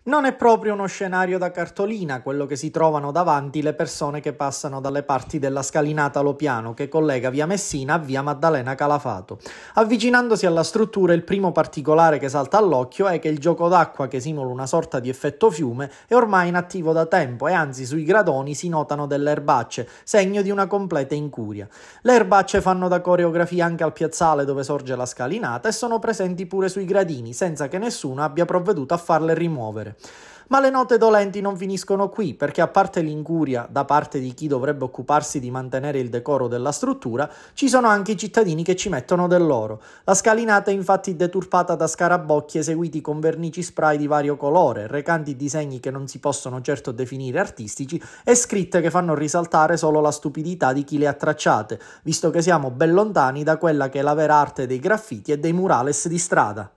Non è proprio uno scenario da cartolina quello che si trovano davanti le persone che passano dalle parti della scalinata Lopiano che collega via Messina a via Maddalena Calafato. Avvicinandosi alla struttura il primo particolare che salta all'occhio è che il gioco d'acqua che simula una sorta di effetto fiume è ormai inattivo da tempo e anzi sui gradoni si notano delle erbacce, segno di una completa incuria. Le erbacce fanno da coreografia anche al piazzale dove sorge la scalinata e sono presenti pure sui gradini senza che nessuno abbia provveduto a farle rimuovere succedere. Ma le note dolenti non finiscono qui, perché a parte l'inguria da parte di chi dovrebbe occuparsi di mantenere il decoro della struttura, ci sono anche i cittadini che ci mettono del loro. La scalinata è infatti deturpata da scarabocchi eseguiti con vernici spray di vario colore, recanti disegni che non si possono certo definire artistici e scritte che fanno risaltare solo la stupidità di chi le ha tracciate, visto che siamo ben lontani da quella che è la vera arte dei graffiti e dei murales di strada.